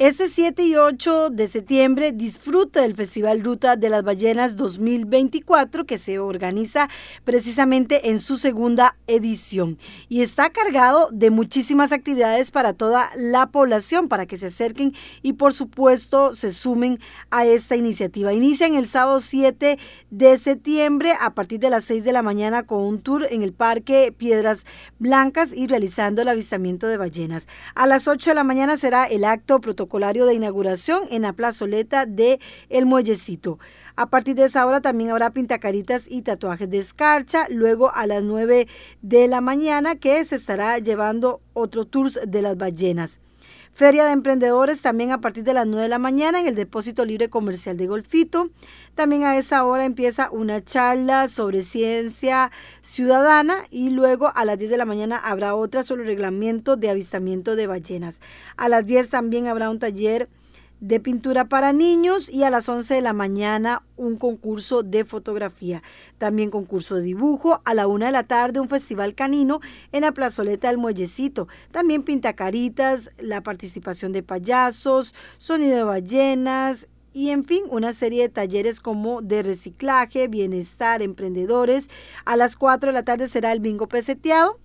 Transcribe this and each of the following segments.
Este 7 y 8 de septiembre disfruta del Festival Ruta de las Ballenas 2024 que se organiza precisamente en su segunda edición y está cargado de muchísimas actividades para toda la población para que se acerquen y por supuesto se sumen a esta iniciativa. Inician el sábado 7 de septiembre a partir de las 6 de la mañana con un tour en el Parque Piedras Blancas y realizando el avistamiento de ballenas. A las 8 de la mañana será el acto protocolario de inauguración en la plazoleta de El Muellecito. A partir de esa hora también habrá pintacaritas y tatuajes de escarcha. Luego a las 9 de la mañana que se estará llevando otro tours de las ballenas. Feria de Emprendedores también a partir de las 9 de la mañana en el Depósito Libre Comercial de Golfito. También a esa hora empieza una charla sobre ciencia ciudadana y luego a las 10 de la mañana habrá otra sobre el reglamento de avistamiento de ballenas. A las 10 también habrá un taller de pintura para niños y a las 11 de la mañana un concurso de fotografía. También concurso de dibujo. A la 1 de la tarde un festival canino en la plazoleta del Muellecito. También pintacaritas, la participación de payasos, sonido de ballenas, y en fin, una serie de talleres como de reciclaje, bienestar, emprendedores. A las 4 de la tarde será el bingo peseteado.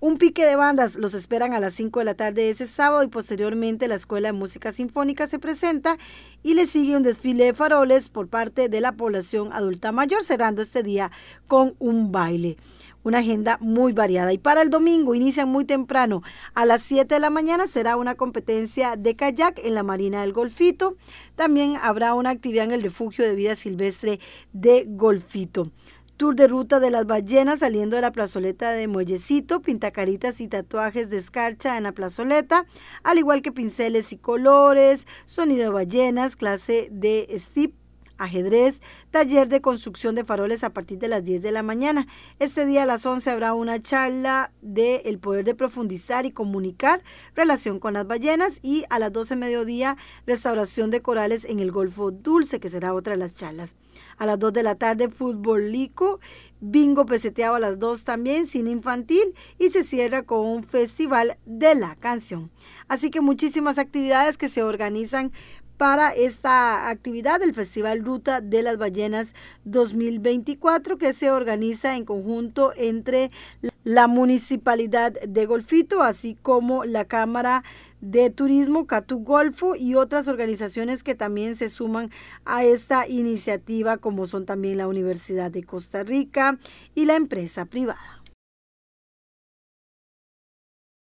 Un pique de bandas los esperan a las 5 de la tarde ese sábado y posteriormente la Escuela de Música Sinfónica se presenta y le sigue un desfile de faroles por parte de la población adulta mayor, cerrando este día con un baile. Una agenda muy variada. Y para el domingo inician muy temprano. A las 7 de la mañana será una competencia de kayak en la Marina del Golfito. También habrá una actividad en el Refugio de Vida Silvestre de Golfito. Tour de ruta de las ballenas saliendo de la plazoleta de Muellecito, pintacaritas y tatuajes de escarcha en la plazoleta, al igual que pinceles y colores, sonido de ballenas, clase de Steve ajedrez, taller de construcción de faroles a partir de las 10 de la mañana. Este día a las 11 habrá una charla de El poder de profundizar y comunicar relación con las ballenas y a las 12 mediodía restauración de corales en el Golfo Dulce, que será otra de las charlas. A las 2 de la tarde fútbol lico, bingo peseteado a las 2 también, cine infantil y se cierra con un festival de la canción. Así que muchísimas actividades que se organizan para esta actividad del Festival Ruta de las Ballenas 2024 que se organiza en conjunto entre la Municipalidad de Golfito, así como la Cámara de Turismo Catu Golfo y otras organizaciones que también se suman a esta iniciativa, como son también la Universidad de Costa Rica y la empresa privada.